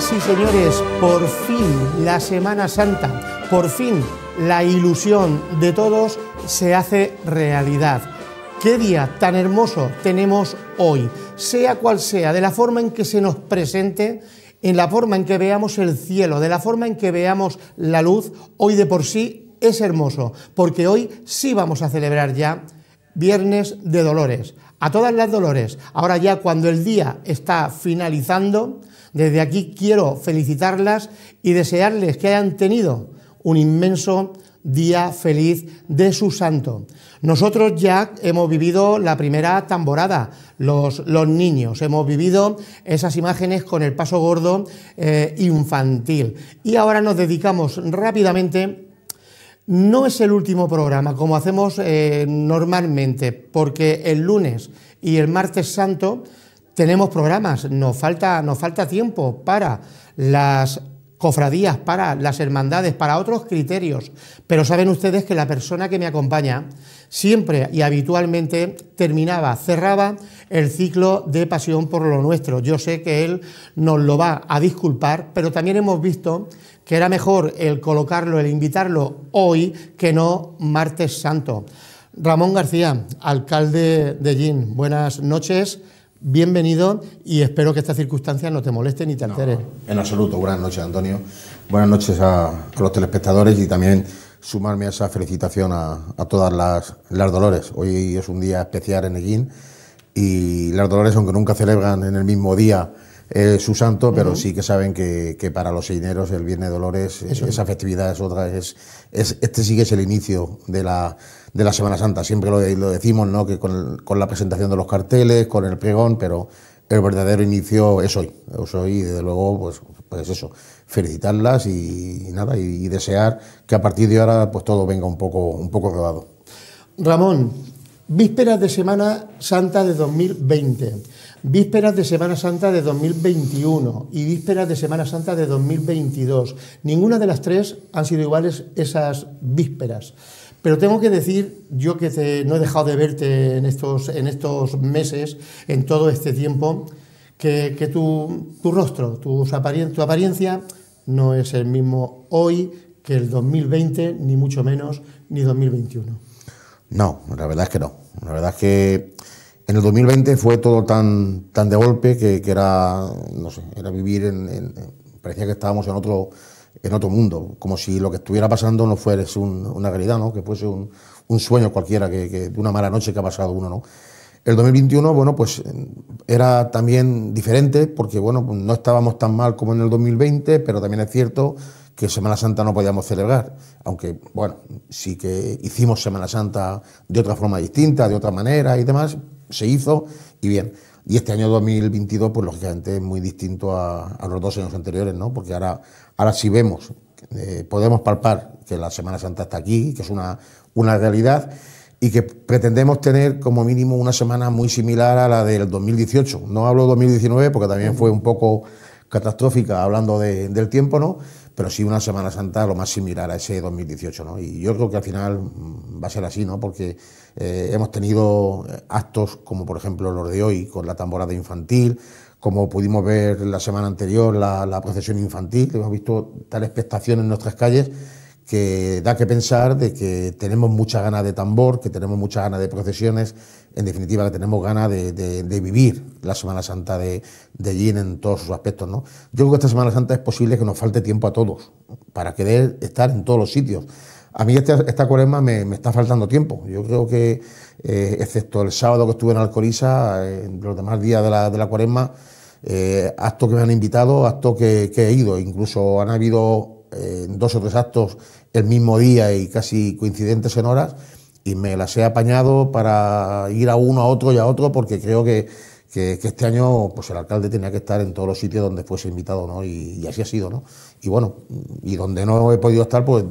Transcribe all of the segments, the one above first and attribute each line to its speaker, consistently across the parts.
Speaker 1: Señoras señores, por fin la Semana Santa, por fin la ilusión de todos se hace realidad. Qué día tan hermoso tenemos hoy, sea cual sea, de la forma en que se nos presente, en la forma en que veamos el cielo, de la forma en que veamos la luz, hoy de por sí es hermoso, porque hoy sí vamos a celebrar ya Viernes de Dolores a todas las dolores. Ahora ya cuando el día está finalizando, desde aquí quiero felicitarlas y desearles que hayan tenido un inmenso día feliz de su santo. Nosotros ya hemos vivido la primera tamborada, los, niños, hemos vivido esas imágenes con el paso gordo eh, infantil y ahora nos dedicamos rápidamente no es el último programa, como hacemos eh, normalmente, porque el lunes y el martes santo tenemos programas, nos falta, nos falta tiempo para las cofradías, para las hermandades, para otros criterios. Pero saben ustedes que la persona que me acompaña siempre y habitualmente terminaba, cerraba el ciclo de pasión por lo nuestro. Yo sé que él nos lo va a disculpar, pero también hemos visto que era mejor el colocarlo, el invitarlo hoy que no martes santo. Ramón García, alcalde de Gin, buenas noches, bienvenido y espero que esta circunstancia no te moleste ni te altere.
Speaker 2: en absoluto, buenas noches Antonio, buenas noches a, los telespectadores y también sumarme a esa felicitación a, todas las, las, Dolores. Hoy es un día especial en Gin y las Dolores, aunque nunca celebran en el mismo día, eh, su santo, pero sí que saben que, para los seineros el Viernes Dolores, esa festividad es otra, es, este sí que es el inicio de la, de la Semana Santa. Siempre lo, decimos, ¿no? Que con, con, la presentación de los carteles, con el pregón, pero el verdadero inicio es hoy. hoy desde luego, pues, pues eso, felicitarlas y, nada, y, desear que a partir de ahora pues todo venga un poco, un poco rodado.
Speaker 1: Ramón, vísperas de Semana Santa de 2020 Vísperas de Semana Santa de 2021 y vísperas de Semana Santa de 2022. Ninguna de las tres han sido iguales esas vísperas. Pero tengo que decir, yo que no he dejado de verte en estos, en estos meses, en todo este tiempo, que, tu, rostro, tu apariencia no es el mismo hoy que el 2020, ni mucho menos, ni 2021.
Speaker 2: No, la verdad es que no. La verdad es que en el 2020 fue todo tan, tan de golpe que, era, era vivir en, Parecía que estábamos en otro, en otro mundo, como si lo que estuviera pasando no fuese un, una realidad, ¿no? que fuese un, sueño cualquiera, que, de una mala noche que ha pasado uno. ¿no? El 2021, bueno, pues era también diferente, porque bueno, pues, no estábamos tan mal como en el 2020, pero también es cierto que Semana Santa no podíamos celebrar, aunque bueno, sí que hicimos Semana Santa de otra forma distinta, de otra manera y demás, se hizo y bien. Y este año 2022, pues lógicamente es muy distinto a, los dos años anteriores, ¿no? Porque ahora, ahora sí vemos, eh, podemos palpar que la Semana Santa está aquí, que es una, una realidad y que pretendemos tener como mínimo una semana muy similar a la del 2018. No hablo 2019 porque también fue un poco catastrófica hablando del tiempo, ¿no? pero sí una Semana Santa lo más similar a ese 2018, ¿no? Y yo creo que al final mm, va a ser así, ¿no? Porque eh, hemos tenido eh, actos como por ejemplo los de hoy con la tamborada infantil, como pudimos ver la semana anterior la, la procesión infantil, que hemos visto tal expectación en nuestras calles que da que pensar de que tenemos muchas ganas de tambor, que tenemos muchas ganas de procesiones, en definitiva que tenemos ganas de, vivir la Semana Santa de, de en todos sus aspectos. ¿no? Yo creo que esta Semana Santa es posible que nos falte tiempo a todos para querer estar en todos los sitios. A mí este, esta, cuaresma me, está faltando tiempo. Yo creo que, eh, excepto el sábado que estuve en Alcoriza, los demás días de la, cuaresma, eh, actos que me han invitado, actos que he ido, incluso han habido eh, dos o tres actos el mismo día y casi coincidentes en horas, y me las he apañado para ir a uno, a otro y a otro, porque creo que, este año pues el alcalde tenía que estar en todos los sitios donde fuese invitado, ¿no? Y, así ha sido, ¿no? Y bueno, y donde no he podido estar, pues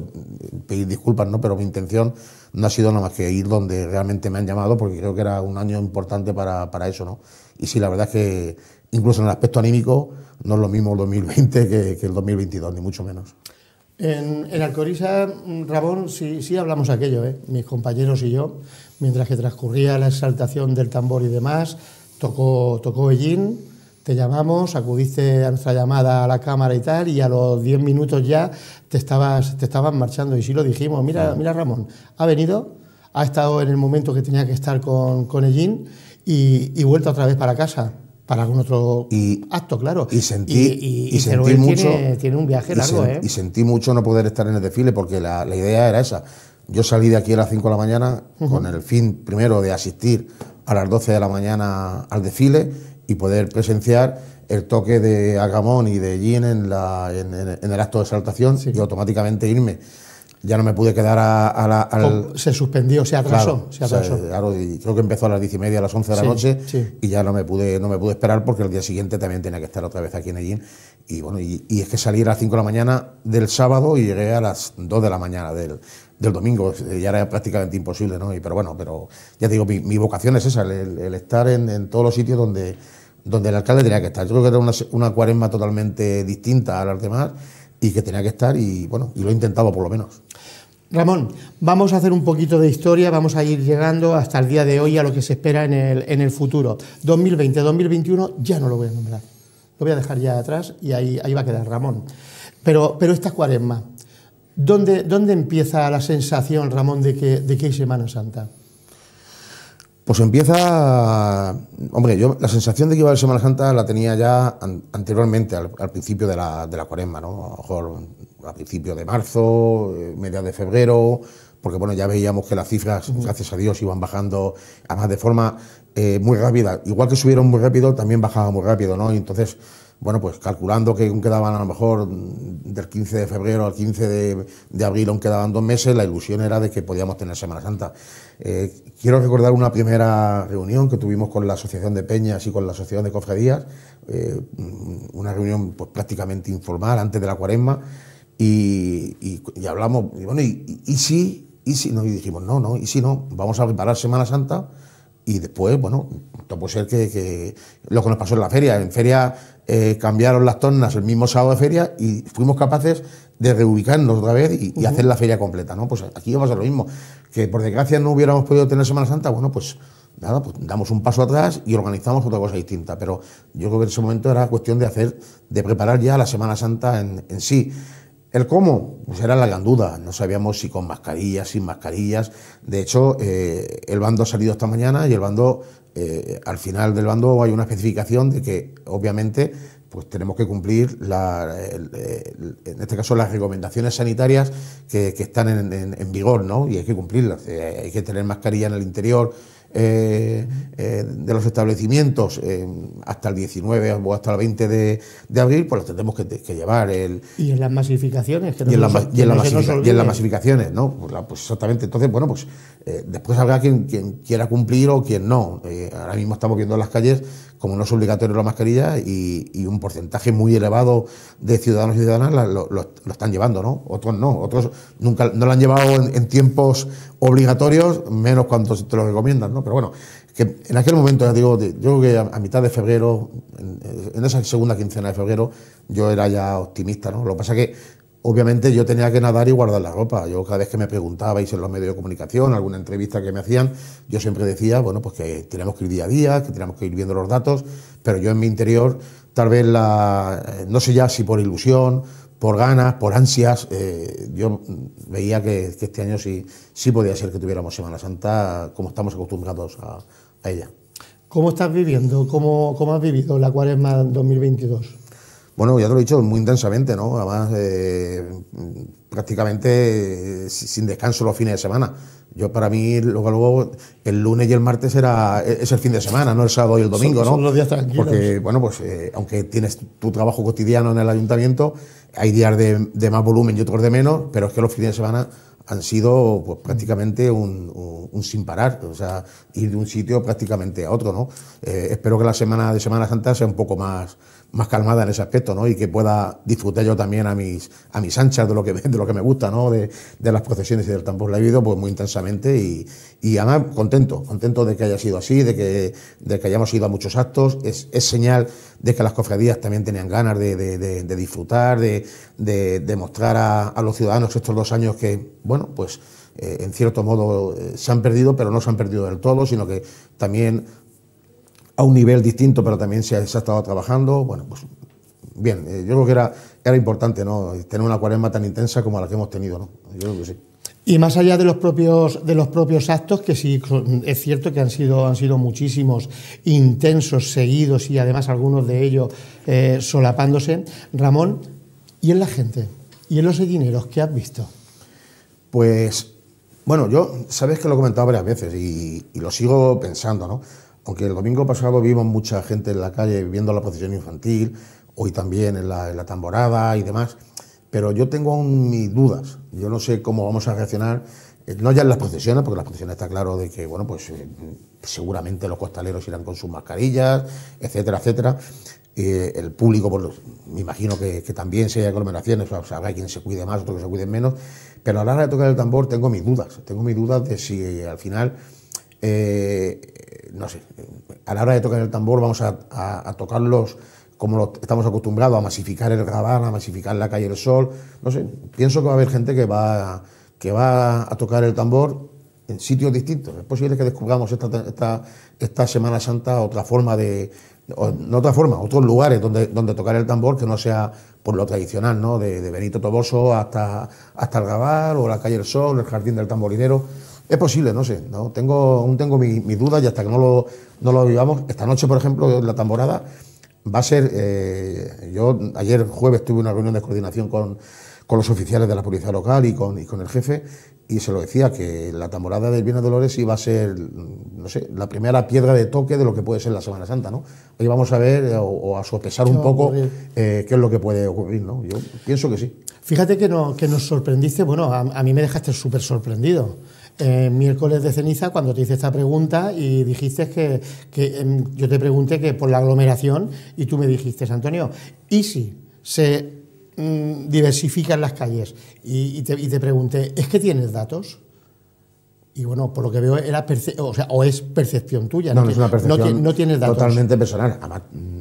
Speaker 2: pedir disculpas, ¿no? Pero mi intención no ha sido nada más que ir donde realmente me han llamado, porque creo que era un año importante para, eso, ¿no? Y sí, la verdad es que incluso en el aspecto anímico no es lo mismo el 2020 que, que el 2022, ni mucho menos.
Speaker 1: En, en Alcoriza, mm, Ramón, sí, sí hablamos aquello, ¿eh? mis compañeros y yo, mientras que transcurría la exaltación del tambor y demás, tocó, tocó te llamamos, acudiste a nuestra llamada a la cámara y tal, y a los 10 minutos ya te estabas, te estaban marchando. Y sí lo dijimos, mira, mira Ramón, ha venido, ha estado en el momento que tenía que estar con, con Ellín y, y vuelto otra vez para casa para algún otro acto, claro. Y sentí, y, mucho. Tiene, un viaje largo, ¿eh? Y
Speaker 2: sentí mucho no poder estar en el desfile porque la, idea era esa. Yo salí de aquí a las 5 de la mañana con el fin, primero, de asistir a las 12 de la mañana al desfile y poder presenciar el toque de Agamón y de Jean en, la, en, el acto de exaltación y automáticamente irme
Speaker 1: ya no me pude quedar a, la, Se suspendió, se atrasó. Claro, se atrasó.
Speaker 2: claro, y creo que empezó a las diez y media, a las once de la noche, y ya no me pude no me pude esperar porque el día siguiente también tenía que estar otra vez aquí en Egin... Y bueno, y, es que salí a las cinco de la mañana del sábado y llegué a las dos de la mañana del, del domingo, eh, ya era prácticamente imposible, ¿no? Y, pero bueno, pero ya te digo, mi, mi vocación es esa, el, el estar en, en todos los sitios donde, donde el alcalde tenía que estar. Yo creo que era una, una cuaresma totalmente distinta a las demás y que tenía que estar y bueno, y lo he intentado por lo
Speaker 1: menos. Ramón, vamos a hacer un poquito de historia, vamos a ir llegando hasta el día de hoy a lo que se espera en el, en el futuro. 2020, 2021 ya no lo voy a nombrar, lo voy a dejar ya atrás y ahí, ahí va a quedar Ramón. Pero, pero esta cuaresma, ¿dónde, empieza la sensación, Ramón, de que, de que hay Semana Santa?
Speaker 2: Pues empieza. Hombre, yo la sensación de que iba a haber Semana Santa la tenía ya anteriormente, al, principio de la, de cuaresma, ¿no? A lo mejor mm, a principios de marzo, eh, media de febrero, porque bueno, ya veíamos que las cifras, gracias a Dios, iban bajando, además de forma eh, muy rápida. Igual que subieron muy rápido, también bajaban muy rápido, ¿no? Y entonces bueno, pues calculando que aún quedaban a lo mejor del 15 de febrero al 15 de, abril, aún quedaban dos meses, la ilusión era de que podíamos tener Semana Santa. Eh, quiero recordar una primera reunión que tuvimos con la Asociación de Peñas y con la Asociación de Cofradías, eh, una reunión pues, prácticamente informal antes de la cuaresma, y, hablamos, y bueno, y, y si, y si no, y dijimos, no, no, y si no, vamos a preparar Semana Santa y después, bueno, esto puede ser que, lo que nos pasó en la feria. En feria eh, cambiaron las tornas el mismo sábado de feria y fuimos capaces de reubicarnos otra vez y, hacer la feria completa, ¿no? Pues aquí vamos a lo mismo, que por desgracia no hubiéramos podido tener Semana Santa, bueno, pues nada, pues damos un paso atrás y organizamos otra cosa distinta, pero yo creo que en ese momento era cuestión de hacer, de preparar ya la Semana Santa en, sí. ¿El cómo? Pues era la gran duda. No sabíamos si con mascarillas, sin mascarillas. De hecho, eh, el bando ha salido esta mañana y el bando eh, al final del bando hay una especificación de que obviamente pues tenemos que cumplir, en este caso, las recomendaciones sanitarias que, están en, vigor, Y hay que cumplirlas. Eh, hay que tener mascarilla en el interior, eh, eh, de los establecimientos eh, hasta el 19 o hasta el 20 de, de abril, pues los tendremos que, llevar. El,
Speaker 1: y en las masificaciones, no y en, las
Speaker 2: masificaciones, ¿no? Pues, pues, exactamente. Entonces, bueno, pues después habrá quien, quien, quiera cumplir o quien no. ahora mismo estamos viendo las calles como no es obligatorio la mascarilla y, un porcentaje muy elevado de ciudadanos y ciudadanas lo, están llevando, ¿no? Otros no, otros nunca no lo han llevado en, tiempos obligatorios, menos cuando te lo recomiendan, ¿no? Pero bueno, que en aquel momento, ya digo, yo creo que a, mitad de febrero, en, esa segunda quincena de febrero, yo era ya optimista, ¿no? Lo que pasa que Obviamente yo tenía que nadar y guardar la ropa. Yo cada vez que me preguntabais en los medios de comunicación, alguna entrevista que me hacían, yo siempre decía, bueno, pues que tenemos que ir día a día, que tenemos que ir viendo los datos, pero yo en mi interior, tal vez la, eh, no sé ya si por ilusión, por ganas, por ansias, eh, yo veía que, este año sí, sí podía ser que tuviéramos Semana Santa como estamos acostumbrados a, ella.
Speaker 1: ¿Cómo estás viviendo, cómo, cómo has vivido la cuaresma 2022?
Speaker 2: Bueno, ya te lo he dicho, muy intensamente, ¿no? Además, eh, prácticamente eh, sin descanso los fines de semana. Yo para mí, luego, luego, el lunes y el martes era, e, es el fin de semana, no el sábado y el domingo, ¿no? Son los días tranquilos. Porque, bueno, pues eh, aunque tienes tu trabajo cotidiano en el ayuntamiento, hay días de, más volumen y otros de menos, pero es que los fines de semana han sido pues, prácticamente un, sin parar, o sea, ir de un sitio prácticamente a otro, ¿no? espero que la semana de Semana Santa sea un poco más más calmada en ese aspecto, ¿no? Y que pueda disfrutar yo también a mis, a mis anchas de lo que, de lo que me gusta, ¿no? De, las procesiones y del tambor. La he vivido pues muy intensamente y, y además contento, contento de que haya sido así, de que, de que hayamos ido a muchos actos. Es, señal de que las cofradías también tenían ganas de, disfrutar, de, mostrar a, los ciudadanos estos dos años que, bueno, pues eh, en cierto modo eh, se han perdido, pero no se han perdido del todo, sino que también a un nivel distinto, pero también se ha, estado trabajando. Bueno, pues bien, eh, yo creo que era, era importante ¿no? tener una cuaresma tan intensa como la que hemos tenido. ¿no? Yo creo que sí.
Speaker 1: Y más allá de los propios de los propios actos, que sí es cierto que han sido han sido muchísimos, intensos, seguidos y además algunos de ellos eh, solapándose. Ramón, ¿y en la gente? ¿Y en los dineros que has visto?
Speaker 2: Pues bueno, yo sabes que lo he comentado varias veces y, y lo sigo pensando, ¿no? aunque el domingo pasado vimos mucha gente en la calle viendo la procesión infantil, hoy también en la, tamborada y demás, pero yo tengo aún mis dudas. Yo no sé cómo vamos a reaccionar, eh, no ya en las procesiones, porque las procesiones está claro de que, bueno, pues eh, seguramente los costaleros irán con sus mascarillas, etcétera, etcétera. Eh, el público, pues, me imagino que, también si hay aglomeraciones, o pues, sea, habrá quien se cuide más, otro que se cuide menos, pero a la hora de tocar el tambor tengo mis dudas, tengo mis dudas de si al final eh, no sé, a la hora de tocar el tambor vamos a, tocarlos como estamos acostumbrados, a masificar el gabar, a masificar la calle del Sol, no sé, pienso que va a haber gente que va, que va a tocar el tambor en sitios distintos. Es posible que descubramos esta, esta, Semana Santa otra forma de, no otra forma, otros lugares donde, donde tocar el tambor que no sea por lo tradicional, ¿no? De, Benito Toboso hasta, hasta el gabar o la calle del Sol, el Jardín del Tamborinero. Es posible, no sé. No tengo, aún tengo mis mi dudas y hasta que no lo, no vivamos. Esta noche, por ejemplo, la tamborada va a ser. Eh, yo ayer jueves tuve una reunión de coordinación con, los oficiales de la policía local y con, el jefe y se lo decía que la tamborada del Viernes Dolores iba a ser, no sé, la primera piedra de toque de lo que puede ser la Semana Santa, ¿no? Hoy vamos a ver eh, o, a sopesar un poco eh, qué es lo que puede ocurrir, ¿no? Yo pienso que sí.
Speaker 1: Fíjate que, no, que nos sorprendiste, bueno, a, a mí me dejaste súper sorprendido eh, miércoles de ceniza cuando te hice esta pregunta y dijiste que, em, yo te pregunté que por la aglomeración y tú me dijiste, Antonio, ¿y si se mm, diversifican las calles? Y, te, pregunté, ¿es que tienes datos? Y bueno, por lo que veo, era o, es percepción tuya. No, no, es una percepción. No, tienes datos. Totalmente personal.
Speaker 2: Además, mm,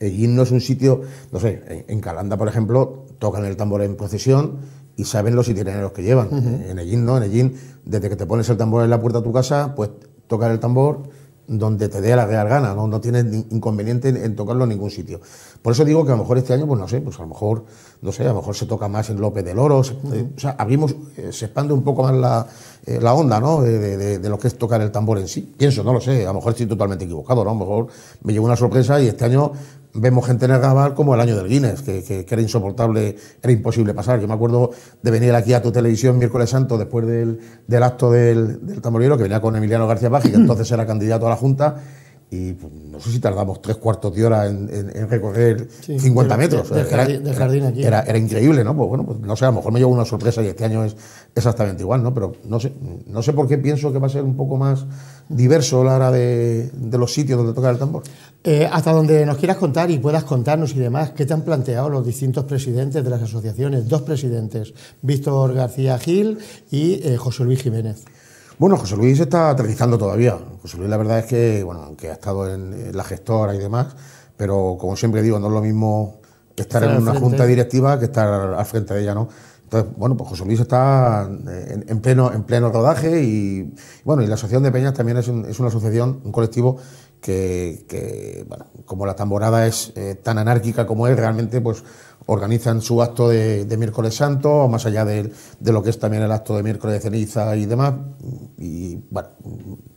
Speaker 2: eh, no es un sitio. No sé, en Calanda, por ejemplo, tocan el tambor en procesión y saben los itinerarios que llevan. En Ellín no, en desde que te pones el tambor en la puerta de tu casa, pues tocar el tambor donde te dé la real gana, no, no tienes inconveniente en, tocarlo en ningún sitio. Por eso digo que a lo mejor este año, pues no sé, pues a lo mejor, no sé, a lo mejor se toca más en López del Oro, eh, o sea, abrimos, eh, se expande un poco más la, eh, la onda, ¿no? De, lo que es tocar el tambor en sí. Pienso, no lo sé, a lo mejor estoy totalmente equivocado, ¿no? A lo mejor me llegó una sorpresa y este año vemos gente en el Gabal como el año del Guinness, que, era insoportable, era imposible pasar. Yo me acuerdo de venir aquí a tu televisión miércoles santo después del, acto del, del que venía con Emiliano García Páez que entonces era candidato a la Junta, y pues, no sé si tardamos tres cuartos de hora en, en, recorrer 50 metros. Eh, era, jardín, aquí. Era, increíble, ¿no? Pues bueno, pues, no sé, a lo mejor me llevo una sorpresa y este año es exactamente igual, ¿no? Pero no sé, no sé por qué pienso que va a ser un poco más diverso la hora de, los sitios donde toca el tambor.
Speaker 1: Eh, hasta donde nos quieras contar y puedas contarnos y demás, ¿qué te han planteado los distintos presidentes de las asociaciones? Dos presidentes, Víctor García Gil y eh, José Luis Jiménez.
Speaker 2: Bueno, José Luis está aterrizando todavía. José Luis, la verdad es que, bueno, aunque ha estado en, la gestora y demás, pero como siempre digo, no es lo mismo estar, en una junta directiva que estar al frente de ella, ¿no? Entonces, bueno, pues José Luis está en, pleno, en pleno rodaje y, bueno, y la Asociación de Peñas también es, una asociación, un colectivo que, bueno, como la tamborada es eh, tan anárquica como es, realmente, pues organizan su acto de, miércoles santo, más allá de, lo que es también el acto de miércoles de ceniza y demás. Y bueno,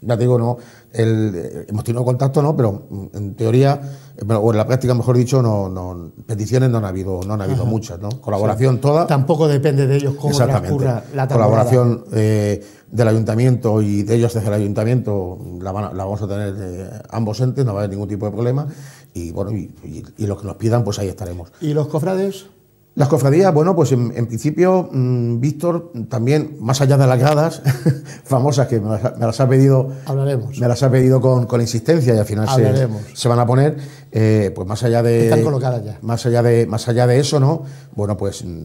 Speaker 2: ya digo, no, eh, hemos tenido contacto, no, pero mm, en teoría, eh, o en la práctica, mejor dicho, no, no peticiones no han habido, no han habido muchas, ¿no? Colaboración
Speaker 1: toda. Tampoco depende de ellos cómo Exactamente. la Colaboración
Speaker 2: eh, del ayuntamiento y de ellos desde el ayuntamiento la, vamos a tener ambos entes, no va a haber ningún tipo de problema y bueno, y, los que nos pidan, pues ahí estaremos. ¿Y los cofrades? Las cofradías, bueno, pues en, principio, mm, Víctor, también, más allá de las gradas famosas que me las, ha pedido. Hablaremos. Me las ha pedido con, insistencia y al final se, van a poner. Eh, pues más allá de. Más allá de, más allá de eso, ¿no? Bueno, pues mm,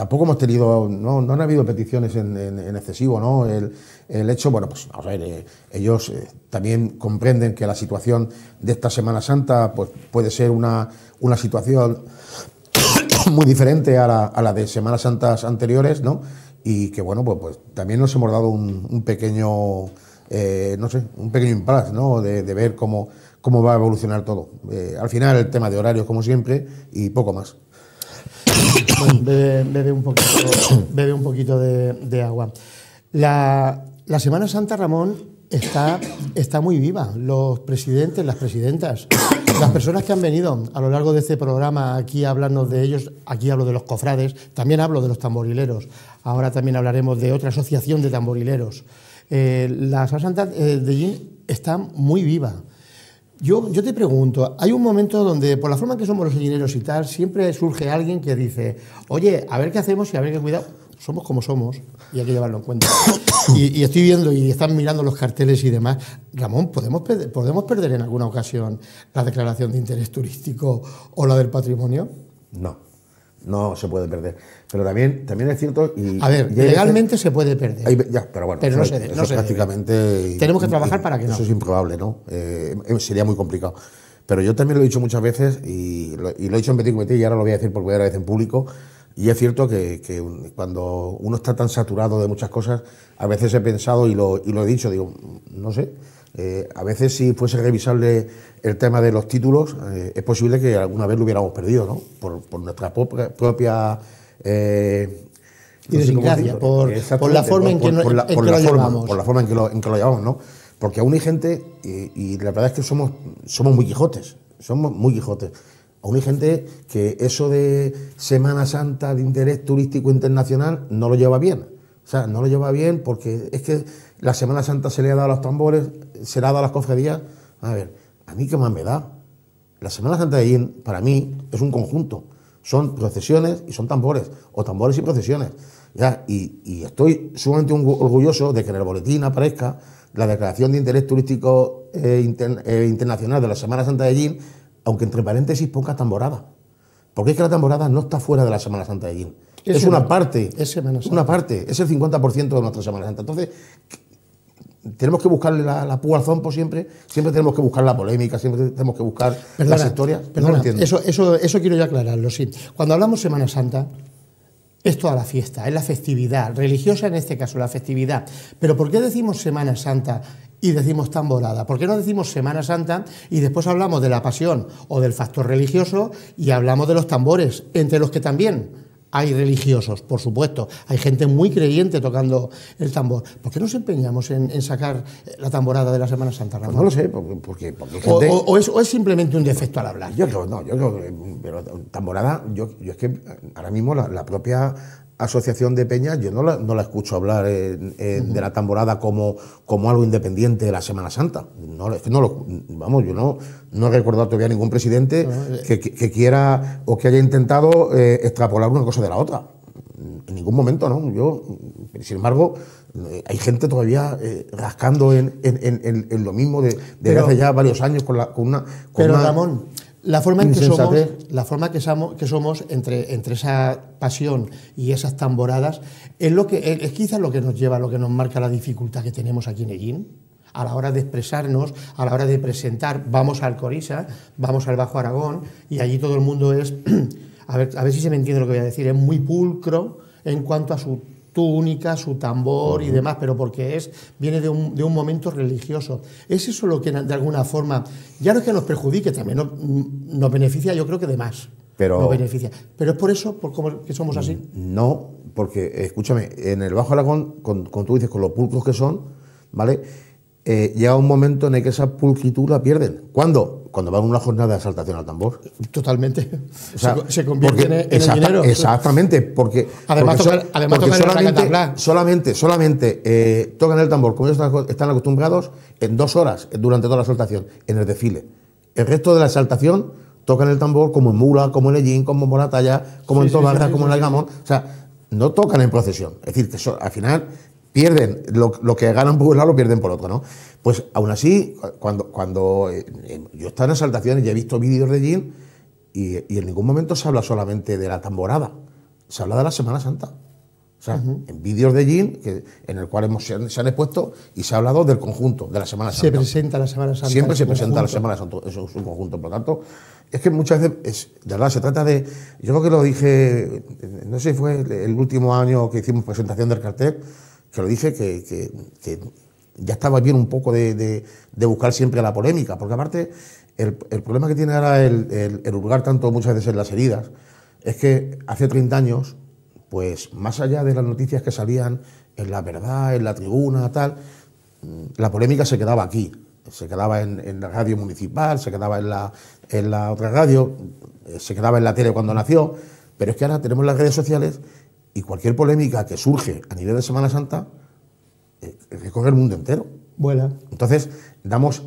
Speaker 2: tampoco hemos tenido, no, no han habido peticiones en, excesivo, ¿no? El, hecho, bueno, pues a ver, eh, ellos eh, también comprenden que la situación de esta Semana Santa pues, puede ser una, situación muy diferente a la, a la, de Semanas Santas anteriores, ¿no? Y que, bueno, pues, pues también nos hemos dado un, pequeño, eh, no sé, un pequeño impasse, ¿no? De, de, ver cómo, cómo va a evolucionar todo. al final, el tema de horarios, como siempre, y poco más
Speaker 1: bebe, un poquito, un poquito de, agua. La, Semana Santa, Ramón, está, está muy viva. Los presidentes, las presidentas, las personas que han venido a lo largo de este programa aquí a hablarnos de ellos, aquí hablo de los cofrades, también hablo de los tamborileros, ahora también hablaremos de otra asociación de tamborileros. Eh, la Semana Santa eh, de Gin está muy viva. Yo, te pregunto, hay un momento donde, por la forma en que somos los ingenieros y tal, siempre surge alguien que dice, oye, a ver qué hacemos y a ver qué cuidado. Somos como somos y hay que llevarlo en cuenta. y, estoy viendo y están mirando los carteles y demás. Ramón, ¿podemos ¿podemos perder en alguna ocasión la declaración de interés turístico o la del patrimonio?
Speaker 2: No. No se puede perder. Pero también, también es cierto. Y, a ver, legalmente se
Speaker 1: puede perder.
Speaker 2: pero bueno, no se, prácticamente. Tenemos que trabajar para que no. Eso es improbable, ¿no? Eh, em, sería muy complicado. Pero yo también lo he dicho muchas veces y lo, he dicho en Petit Comité y ahora lo voy a decir por primera vez en público. Y es cierto que, cuando uno está tan saturado de muchas cosas, a veces he pensado y lo, y lo he dicho, digo, no sé eh, a veces si fuese revisable el tema de los títulos, eh, es posible que alguna vez lo hubiéramos perdido, ¿no? Por, nuestra propia... Eh,
Speaker 1: por, la forma en que lo llevamos. Por la
Speaker 2: forma en que lo, llevamos, ¿no? Porque aún hay gente, y, la verdad es que somos, somos muy Quijotes, somos muy Quijotes. Aún hay gente que eso de Semana Santa de interés turístico internacional no lo lleva bien. O sea, no lo lleva bien porque es que la Semana Santa se le ha dado a los tambores, se le ha dado a las cofradías. A ver, ¿a mí qué más me da? La Semana Santa de Allí, para mí, es un conjunto. Son procesiones y son tambores, o tambores y procesiones. Ya, y, estoy sumamente orgulloso de que en el boletín aparezca la declaración de interés turístico eh, eh, internacional de la Semana Santa de Allí, aunque entre paréntesis ponga tamborada. Porque es que la tamborada no está fuera de la Semana Santa de Allí. Es, una, parte. Es Semana Santa. Una parte. Es el 50% de nuestra Semana Santa. Entonces, tenemos que buscarle la, la púa al zompo siempre, siempre tenemos que buscar la polémica, siempre tenemos que buscar las historias.
Speaker 1: Eso, eso quiero yo aclararlo, sí. Cuando hablamos Semana Santa, es toda la fiesta, es la festividad, religiosa en este caso, la festividad. Pero ¿por qué decimos Semana Santa y decimos tamborada? ¿Por qué no decimos Semana Santa y después hablamos de la pasión o del factor religioso y hablamos de los tambores, entre los que también hay religiosos, por supuesto, hay gente muy creyente tocando el tambor. ¿Por qué nos empeñamos en, sacar eh, la tamborada de la Semana Santa, pues Ramón? no lo sé,
Speaker 2: porque... o,
Speaker 1: es, simplemente un defecto al hablar? Yo creo, no, yo
Speaker 2: tamborada, yo, es que ahora mismo la propia asociación de peñas, yo no la, no la escucho hablar de la tamborada como, como algo independiente de la Semana Santa. No, no lo, vamos, yo no, no he recordado todavía ningún presidente eh. que, quiera o que haya intentado eh, extrapolar una cosa de la otra. En ningún momento, ¿no? Yo, sin embargo, eh, hay gente todavía rascando en, en, lo mismo de, hace ya varios años con, la, con una...
Speaker 1: Con pero Ramón, la forma en que somos, la forma que entre, entre esa pasión y esas tamboradas es, lo que, es quizás lo que nos lleva, lo que nos marca la dificultad que tenemos aquí en Medellín a la hora de expresarnos, a la hora de presentar. Vamos al Corisa, vamos al Bajo Aragón y allí todo el mundo es, a ver, a ver si se me entiende lo que voy a decir, es muy pulcro en cuanto a su única, su tambor y demás, pero porque es, viene de un, momento religioso. ¿Es eso lo que de alguna forma, ya no es que nos perjudique, también nos, beneficia, yo creo que de más. Pero, beneficia. Pero es por eso, por cómo, que somos así.
Speaker 2: No, porque escúchame, en el Bajo Aragón, con, tú dices, con los pulpos que son, ¿vale? Eh, llega un momento en el que esa pulcritud la pierden. ¿Cuándo? Cuando van una jornada de asaltación al tambor. Totalmente. se, convierte en, el dinero. Exactamente, porque. Además, además solamente, el solamente, eh, tocan el tambor, como ellos están, acostumbrados, en dos horas, eh, durante toda la saltación en el desfile. El resto de la asaltación... tocan el tambor como en Mula, como en Ellín, como en Moratalla, como en Tobarra, como en Algamón. O sea, no tocan en procesión. Es decir, que al final pierden lo, que ganan por un lado lo pierden por otro, ¿no? Pues aún así, cuando, cuando eh, eh, yo he estado en asaltaciones y he visto vídeos de gin y, en ningún momento se habla solamente de la tamborada, se habla de la Semana Santa. O sea, en vídeos de gin en el cual hemos, se, han, expuesto y se ha hablado del conjunto, de la Semana Santa. Se presenta
Speaker 1: la Semana Santa. Siempre se presenta la Semana
Speaker 2: Santa, eso es un conjunto. Por lo tanto, es que muchas veces, de verdad, se trata de. Yo creo que lo dije, no sé si fue el último año que hicimos presentación del cartel, que lo dice que, ya estaba bien un poco de, buscar siempre la polémica, porque aparte el, problema que tiene ahora el, el, hurgar tanto muchas veces en las heridas es que hace 30 años, pues más allá de las noticias que salían en la verdad, en la tribuna, tal, la polémica se quedaba aquí, se quedaba en, en la radio municipal, se quedaba en la, en la otra radio, eh, se quedaba en la tele cuando nació, pero es que ahora tenemos las redes sociales y cualquier polémica que surge a nivel de Semana Santa eh, recoge el mundo entero. Vuela. Entonces, damos,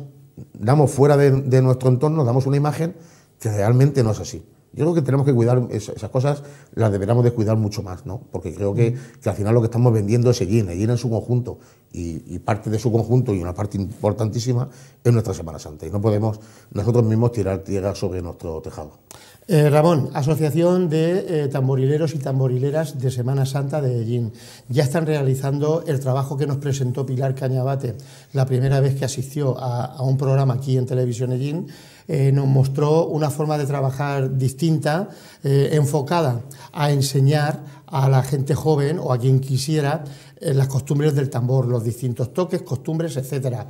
Speaker 2: damos fuera de, nuestro entorno, damos una imagen que realmente no es así. Yo creo que tenemos que cuidar esas cosas, las deberíamos de mucho más, ¿no? Porque creo que, al final lo que estamos vendiendo es el INE, el en su conjunto, y, y, parte de su conjunto y una parte importantísima es nuestra Semana Santa, y no podemos nosotros mismos tirar tierra sobre nuestro tejado.
Speaker 1: Eh, Ramón, Asociación de eh, Tamborileros y Tamborileras de Semana Santa de Beijing. Ya están realizando el trabajo que nos presentó Pilar Cañabate la primera vez que asistió a, un programa aquí en Televisión Beijing. Eh, nos mostró una forma de trabajar distinta, enfocada a enseñar a la gente joven o a quien quisiera las costumbres del tambor, los distintos toques, costumbres, etcétera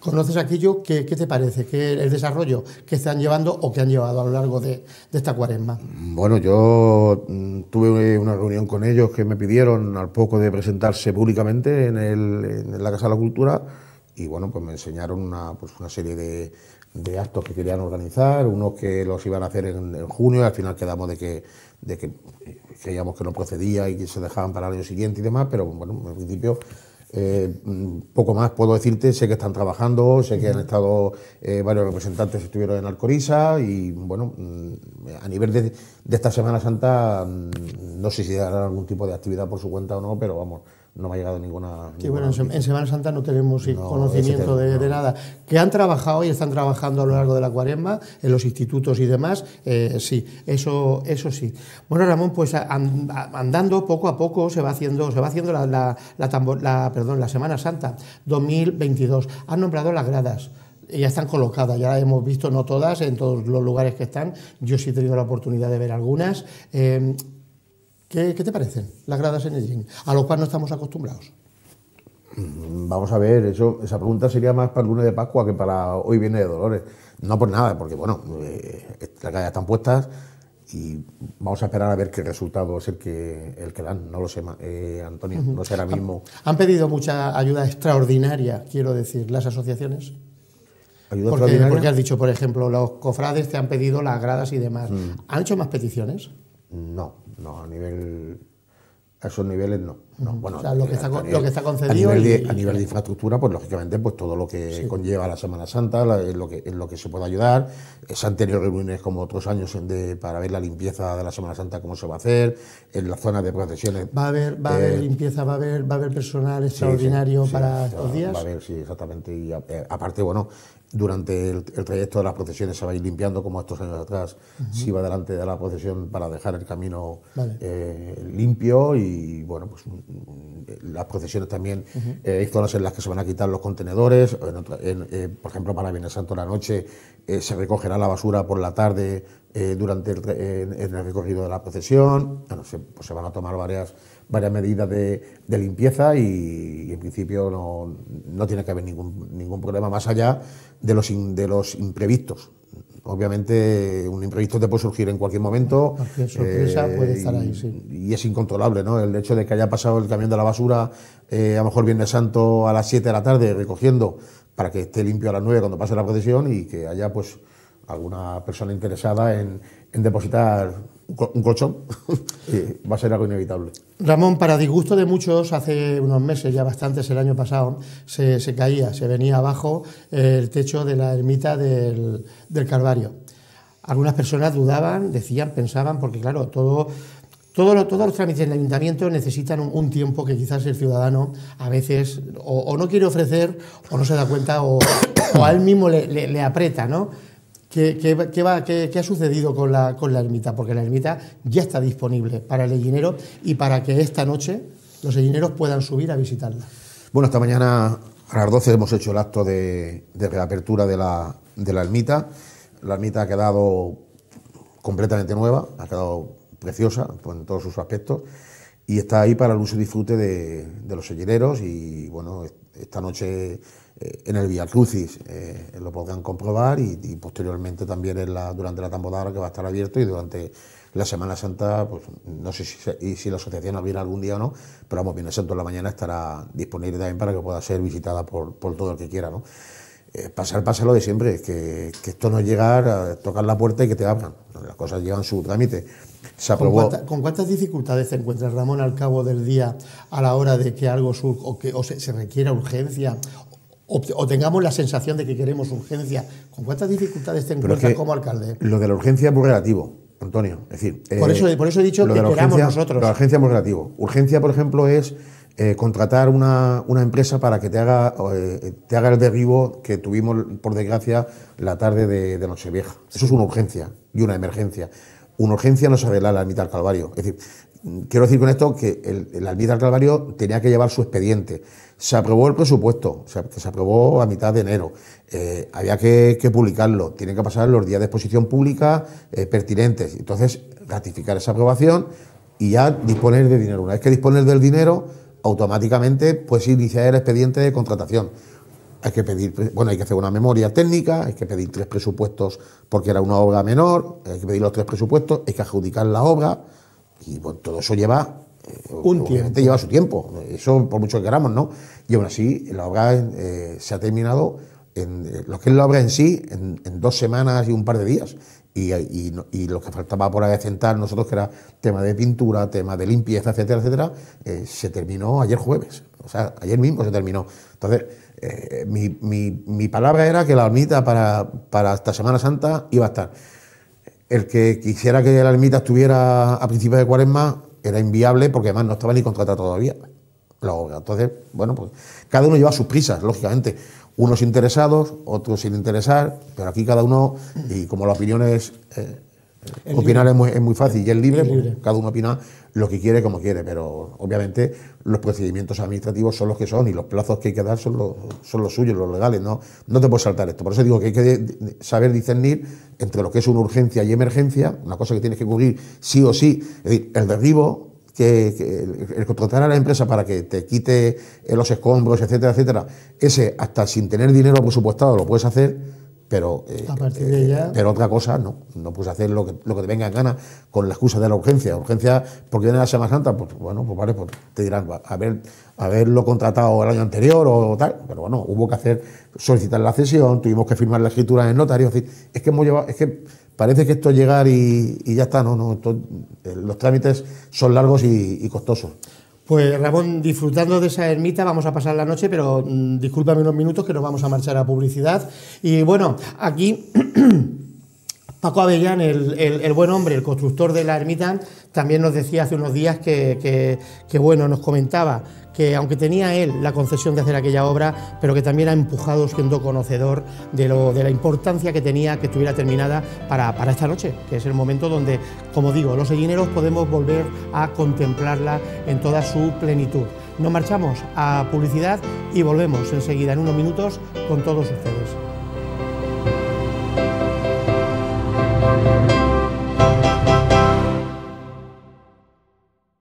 Speaker 1: conoces aquello, ¿qué, te parece? ¿Qué, ¿El desarrollo que están llevando o que han llevado a lo largo de, esta cuaresma?
Speaker 2: Bueno, yo mm, tuve una reunión con ellos que me pidieron al poco de presentarse públicamente en, la Casa de la Cultura y bueno, pues me enseñaron una, pues serie de, actos que querían organizar, unos que los iban a hacer en, junio y al final quedamos de que, de que eh, creíamos que no procedía y que se dejaban para el año siguiente y demás, pero bueno, en principio eh, mm, poco más puedo decirte, sé que están trabajando, sé que han estado eh, varios representantes estuvieron en Alcoriza y bueno, mm, a nivel de, de, esta Semana Santa mm, no sé si darán algún tipo de actividad por su cuenta o no, pero vamos, no me ha llegado ninguna. en
Speaker 1: Semana Santa no tenemos conocimiento de, nada. Que han trabajado y están trabajando a lo largo de la cuaresma, en los institutos y demás, eh, sí, eso, eso sí. Bueno, Ramón, pues andando poco a poco se va haciendo, se va haciendo la, Semana Santa 2022. Han nombrado las gradas ya están colocadas, ya las hemos visto, no todas, en todos los lugares que están. Yo sí he tenido la oportunidad de ver algunas. Eh, ¿Qué, te parecen las gradas en el gym? A lo cual no estamos acostumbrados.
Speaker 2: Mm, vamos a ver, esa pregunta sería más para el lunes de Pascua que para hoy viene de Dolores. No por nada, porque bueno, eh, las gradas están puestas y vamos a esperar a ver qué resultado es el que, el que dan. No lo sé, eh, Antonio, no sé ahora mismo.
Speaker 1: ¿Han pedido mucha ayuda extraordinaria, quiero decir, las asociaciones?
Speaker 2: ¿Ayuda extraordinaria? Porque has
Speaker 1: dicho, por ejemplo, los cofrades te han pedido las gradas y demás. Mm. ¿Han hecho más peticiones?
Speaker 2: No, no, a nivel, esos niveles no bueno, o lo que, está, eh, concedido. A nivel, de, infraestructura, pues lógicamente, pues todo lo que conlleva la Semana Santa, en, lo que, en lo que se puede ayudar. Se han tenido reuniones como otros años para ver la limpieza de la Semana Santa, cómo se va a hacer, en la zona de procesiones. Va a haber, va a haber
Speaker 1: limpieza, va a haber, va a haber personal extraordinario para estos días. Va a
Speaker 2: haber, sí, exactamente. Y eh, aparte, bueno, durante el, trayecto de las procesiones se va a ir limpiando, como estos años atrás si va se iba delante de la procesión para dejar el camino eh, limpio y, bueno, pues Mm, las procesiones también, eh, hay en las que se van a quitar los contenedores, eh, por ejemplo, para Viernes Santo la noche eh, se recogerá la basura por la tarde durante el, el recorrido de la procesión, bueno, se, pues se van a tomar varias, varias medidas de, limpieza y, en principio no, no, tiene que haber ningún, ningún problema más allá de los, de los imprevistos. Obviamente, un imprevisto te puede surgir en cualquier momento.
Speaker 1: sorpresa eh, puede estar ahí,
Speaker 2: Y es incontrolable, ¿no? El hecho de que haya pasado el camión de la basura, eh, a lo mejor Viernes Santo a las 7 de la tarde recogiendo para que esté limpio a las 9 cuando pase la procesión y que haya, pues, alguna persona interesada en, en depositar un colchón, eh, va a ser algo inevitable.
Speaker 1: Ramón, para disgusto de muchos, hace unos meses, ya bastantes, el año pasado, se, caía, se venía abajo el techo de la ermita del, Calvario. Algunas personas dudaban, decían, pensaban, porque claro, todo, todos los trámites del ayuntamiento necesitan un, tiempo que quizás el ciudadano a veces o, no quiere ofrecer, o no se da cuenta, o, a él mismo le aprieta, ¿no? ¿Qué, va, ¿Qué, ha sucedido con la, con la ermita? Porque la ermita ya está disponible para el gallinero y para que esta noche los gallineros puedan subir a visitarla.
Speaker 2: Bueno, esta mañana a las 12 hemos hecho el acto de, reapertura de la, de la ermita. La ermita ha quedado completamente nueva, ha quedado preciosa en todos sus aspectos y está ahí para el uso y disfrute de, de los gallineros y bueno, esta noche en el Via Crucis, eh, lo podrán comprobar y, posteriormente también en la, durante la tambodara que va a estar abierto y durante la Semana Santa, pues, no sé si, la asociación abrirá algún día o no, pero vamos, Viernes Santo en la mañana estará disponible también para que pueda ser visitada por, todo el que quiera, ¿no? pasar, eh, pasa lo de siempre, que, esto no es llegar a tocar la puerta y que te abran, las cosas llevan su trámite.
Speaker 1: ¿Con, cuántas dificultades se encuentra Ramón, al cabo del día a la hora de que algo surja o que se, requiera urgencia o, tengamos la sensación de que queremos urgencia. ¿Con cuántas dificultades te encuentras como alcalde?
Speaker 2: Lo de la urgencia es muy relativo, Antonio. Es decir, por, eso, eh, por eso he dicho que queramos nosotros. La urgencia es muy relativo. Urgencia, por ejemplo, es eh, contratar una, una, empresa para que te haga, eh, te haga el derribo que tuvimos, por desgracia, la tarde de, Nochevieja. Eso es una urgencia y una emergencia. Una urgencia no se arregla la mitad del calvario. Es decir, quiero decir con esto que el, el del Calvario tenía que llevar su expediente. Se aprobó el presupuesto, o sea, que se aprobó a mitad de enero. Eh, había que, publicarlo, tiene que pasar los días de exposición pública eh, pertinentes. Entonces, ratificar esa aprobación y ya disponer de dinero. Una vez que disponer del dinero, automáticamente pues iniciar el expediente de contratación. Hay que pedir, pues, bueno, hay que hacer una memoria técnica, hay que pedir tres presupuestos porque era una obra menor, hay que pedir los tres presupuestos, hay que adjudicar la obra, y todo eso lleva. Eh, un lleva su tiempo, eso por mucho que queramos, ¿no? Y aún así, la obra eh, se ha terminado, en, eh, lo que es la obra en sí, en, dos semanas y un par de días. Y, lo que faltaba por acentar nosotros, que era tema de pintura, tema de limpieza, etcétera, etcétera, se terminó ayer jueves. O sea, ayer mismo se terminó. Entonces, mi, palabra era que la almita para, para esta Semana Santa iba a estar el que quisiera que la ermita estuviera a principios de cuaresma era inviable porque además no estaba ni contratado todavía Entonces, bueno, pues cada uno lleva sus prisas, lógicamente. Unos interesados, otros sin interesar, pero aquí cada uno, y como la opinión es eh, opinar es muy, fácil y es pues, libre, cada uno opina lo que quiere, como quiere, pero obviamente los procedimientos administrativos son los que son y los plazos que hay que dar son los, son los suyos, los legales, ¿no? No te puedes saltar esto. Por eso digo que hay que saber discernir entre lo que es una urgencia y emergencia, una cosa que tienes que cubrir sí o sí, es decir, el derribo, que, el, contratar a la empresa para que te quite eh, los escombros, etcétera, etcétera, ese hasta sin tener dinero presupuestado lo puedes hacer pero, eh, eh, pero otra cosa no, no puedes hacer lo que, lo que te venga en gana con la excusa de la urgencia. Urgencia, porque viene la Semana Santa? Pues bueno, pues vale, pues te dirán, haber, haberlo contratado el año anterior o tal, pero bueno, hubo que hacer, solicitar la cesión, tuvimos que firmar la escritura en el notario, es, que hemos llevado, es que parece que esto llegar y, ya está, no, eh, los trámites son largos y costosos.
Speaker 1: Pues Ramón, disfrutando de esa ermita, vamos a pasar la noche, pero mm, discúlpame unos minutos que nos vamos a marchar a publicidad. Y bueno, aquí... Paco Avellán, el, buen hombre, el constructor de la ermita, también nos decía hace unos días que, bueno, nos comentaba que aunque tenía él la concesión de hacer aquella obra, pero que también ha empujado siendo conocedor de, de la importancia que tenía que estuviera terminada para, para, esta noche, que es el momento donde, como digo, los sellineros podemos volver a contemplarla en toda su plenitud. Nos marchamos a publicidad y volvemos enseguida en unos minutos con todos ustedes. Thank you.